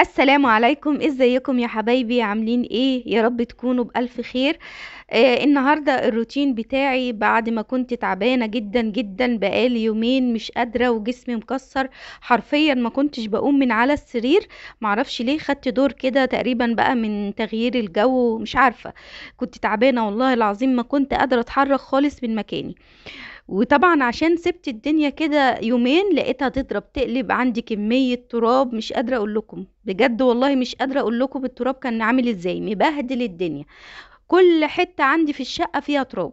السلام عليكم ازيكم يا حبايبي عاملين ايه يا رب تكونوا بالف خير آه النهارده الروتين بتاعي بعد ما كنت تعبانه جدا جدا بقالي يومين مش قادره وجسمي مكسر حرفيا ما كنتش بقوم من على السرير معرفش ليه خدت دور كده تقريبا بقى من تغيير الجو مش عارفه كنت تعبانه والله العظيم ما كنت قادره اتحرك خالص من مكاني آه وطبعًا عشان سِبت الدنيا كده يومين، لقيتها تضرب تقلب، عندي كمية تراب مش قادرة أقول لكم، بجد والله مش قادرة أقول لكم التراب كان عامل إزاي، مبهدل الدنيا، كل حتة عندي في الشقة فيها تراب،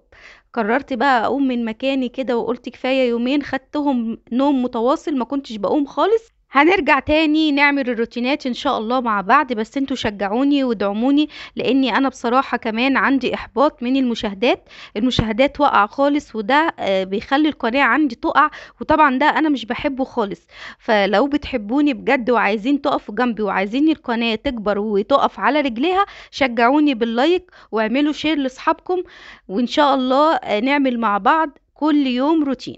قررت بقى أقوم من مكاني كده وقُلت كفاية يومين، خدتهم نوم متواصل ما كنتش بقوم خالص. هنرجع تاني نعمل الروتينات ان شاء الله مع بعض بس انتوا شجعوني ودعموني لاني انا بصراحة كمان عندي احباط من المشاهدات المشاهدات واقع خالص وده آه، بيخلي القناة عندي تقع وطبعا ده انا مش بحبه خالص فلو بتحبوني بجد وعايزين تقفوا جنبي وعايزين القناة تكبر وتقف على رجليها شجعوني باللايك واعملوا شير لاصحابكم وان شاء الله آه، نعمل مع بعض كل يوم روتين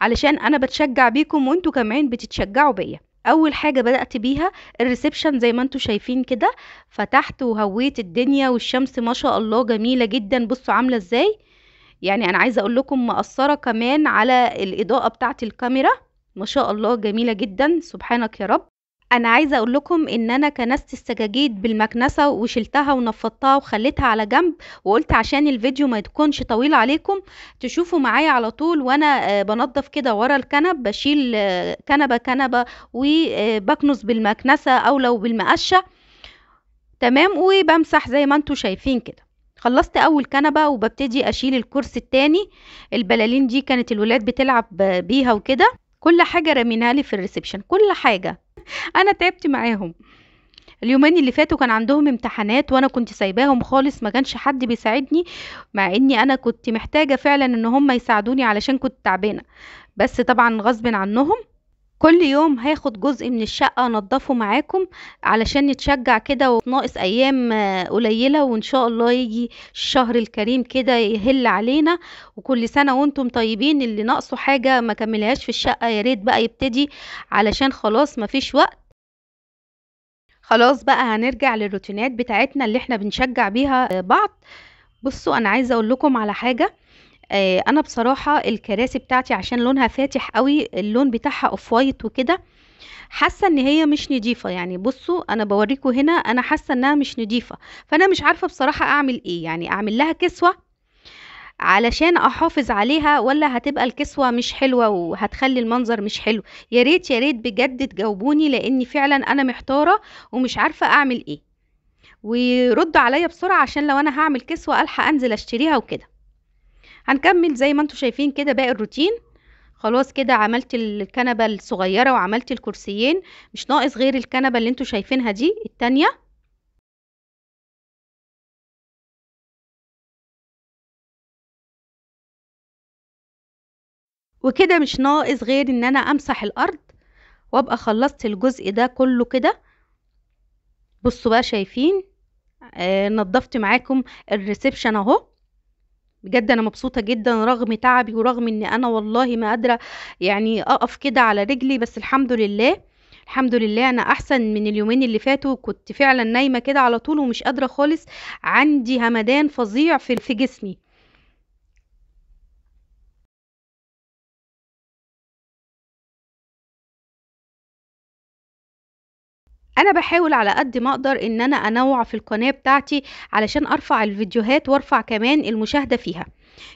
علشان انا بتشجع بيكم وانتوا كمان بتتشجعوا بيا اول حاجه بدات بيها الريسبشن زي ما انتم شايفين كده فتحت وهويت الدنيا والشمس ما شاء الله جميله جدا بصوا عامله ازاي يعني انا عايزه اقول لكم مقصره كمان على الاضاءه بتاعه الكاميرا ما شاء الله جميله جدا سبحانك يا رب انا عايزه اقول لكم ان انا كنست السجاجيد بالمكنسه وشلتها ونفضتها وخليتها على جنب وقلت عشان الفيديو ما يكونش طويل عليكم تشوفوا معايا على طول وانا آه، بنظف كده ورا الكنب بشيل آه، كنبه كنبه وبكنس بالمكنسه او لو بالمقشه تمام وبمسح زي ما انتم شايفين كده خلصت اول كنبه وببتدي اشيل الكرسي التاني البلالين دي كانت الولاد بتلعب بيها وكده كل حاجه رمينها لي في الريسبشن كل حاجه انا تعبت معاهم اليومين اللي فاتوا كان عندهم امتحانات وانا كنت سايباهم خالص ما كانش حد بيساعدني مع اني انا كنت محتاجه فعلا ان هم يساعدوني علشان كنت تعبانه بس طبعا غصب عنهم كل يوم هاخد جزء من الشقة انضفه معاكم علشان نتشجع كده وناقص ايام آه، قليلة وان شاء الله يجي الشهر الكريم كده يهل علينا وكل سنة وانتم طيبين اللي ناقصه حاجة ما كملهاش في الشقة ياريت بقى يبتدي علشان خلاص مفيش وقت خلاص بقى هنرجع للروتينات بتاعتنا اللي احنا بنشجع بيها آه، بعض بصوا انا عايزه اقول لكم على حاجه آه، انا بصراحه الكراسي بتاعتي عشان لونها فاتح قوي اللون بتاعها اوف وايت وكده حاسه ان هي مش نضيفه يعني بصوا انا بوريكم هنا انا حاسه انها مش نضيفه فانا مش عارفه بصراحه اعمل ايه يعني اعمل لها كسوه علشان احافظ عليها ولا هتبقى الكسوه مش حلوه وهتخلي المنظر مش حلو يا ريت يا ريت بجد تجاوبوني لاني فعلا انا محتاره ومش عارفه اعمل ايه ويرد عليا بسرعه عشان لو انا هعمل كسوه الحق انزل اشتريها وكده هنكمل زي ما انتم شايفين كده باقي الروتين خلاص كده عملت الكنبة الصغيرة وعملت الكرسيين مش ناقص غير الكنبة اللي انتوا شايفينها دي التانية وكده مش ناقص غير ان انا امسح الارض وابقى خلصت الجزء ده كله كده بصوا بقى شايفين آه نظفت معاكم الريسبشن اهو بجد انا مبسوطه جدا رغم تعبي ورغم ان انا والله ما قادره يعني اقف كده على رجلي بس الحمد لله الحمد لله انا احسن من اليومين اللي فاتوا كنت فعلا نايمه كده على طول ومش قادره خالص عندي همدان فظيع في جسمي انا بحاول على قد ما اقدر ان انا انوع في القناه بتاعتي علشان ارفع الفيديوهات وارفع كمان المشاهده فيها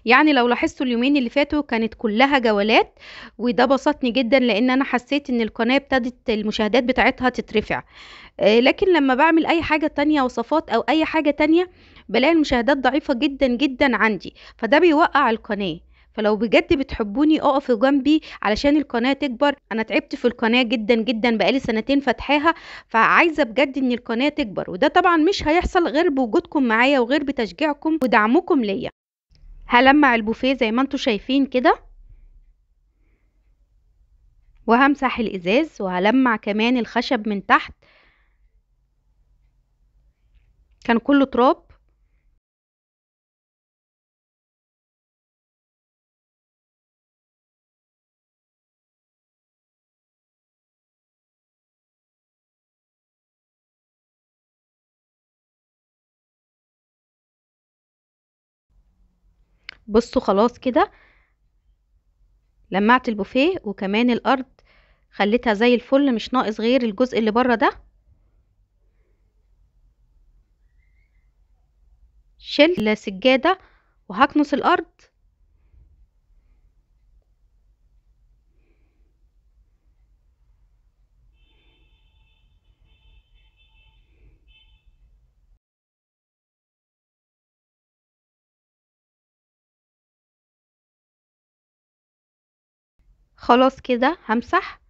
يعني لو لاحظتوا اليومين اللي فاتوا كانت كلها جولات وده بسطني جدا لان انا حسيت ان القناه ابتدت المشاهدات بتاعتها تترفع آه، لكن لما بعمل اي حاجه تانية وصفات او اي حاجه تانية بلاقي المشاهدات ضعيفه جدا جدا عندي فده بيوقع القناه فلو بجد بتحبوني اقفوا جنبي علشان القناه تكبر انا تعبت في القناه جدا جدا بقالي سنتين فاتحاها فعايزه بجد ان القناه تكبر وده طبعا مش هيحصل غير بوجودكم معايا وغير بتشجيعكم ودعمكم ليا هلمع البوفيه زي ما انتم شايفين كده وهمسح الازاز وهلمع كمان الخشب من تحت كان كله تراب بصوا خلاص كده لمعت البوفيه وكمان الارض خليتها زي الفل مش ناقص غير الجزء اللي بره ده شلت السجاده وهكنس الارض خلاص كده همسح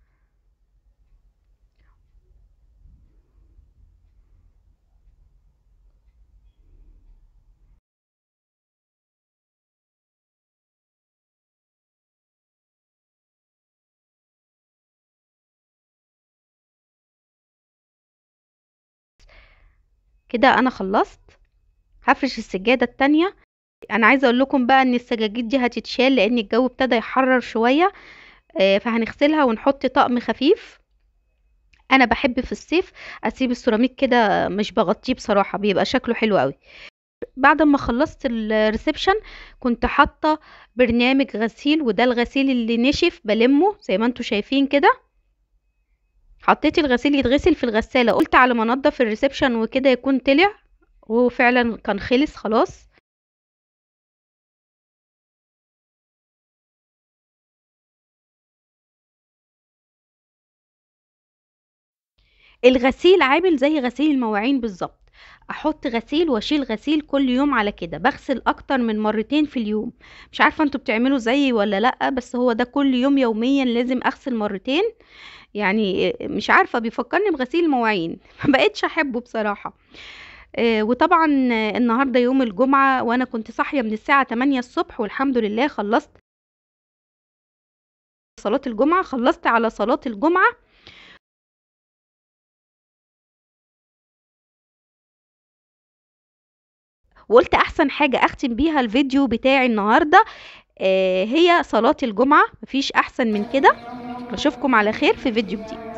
كده انا خلصت هفرش السجادة التانية انا عايزة اقول لكم بقى ان السجاجيد دي هتتشال لان الجو ابتدى يحرر شوية آه، فهنغسلها ونحط طقم خفيف انا بحب في الصيف اسيب السيراميك كده مش بغطيه بصراحه بيبقى شكله حلو قوي بعد ما خلصت الريسبشن كنت حاطه برنامج غسيل وده الغسيل اللي نشف بلمه زي ما انتم شايفين كده حطيت الغسيل يتغسل في الغساله قلت على ما انضف الريسبشن وكده يكون طلع وفعلا كان خلص خلاص الغسيل عامل زي غسيل المواعين بالظبط احط غسيل واشيل غسيل كل يوم على كده بغسل اكتر من مرتين في اليوم مش عارفه انتوا بتعملوا زيي ولا لا بس هو ده كل يوم يوميا لازم اغسل مرتين يعني مش عارفه بيفكرني بغسيل المواعين ما بقتش احبه بصراحه آه، وطبعا النهارده يوم الجمعه وانا كنت صاحيه من الساعه 8 الصبح والحمد لله خلصت صلاه الجمعه خلصت على صلاه الجمعه وقلت احسن حاجه اختم بيها الفيديو بتاعي النهارده آه، هي صلاه الجمعه مفيش احسن من كده اشوفكم على خير في فيديو جديد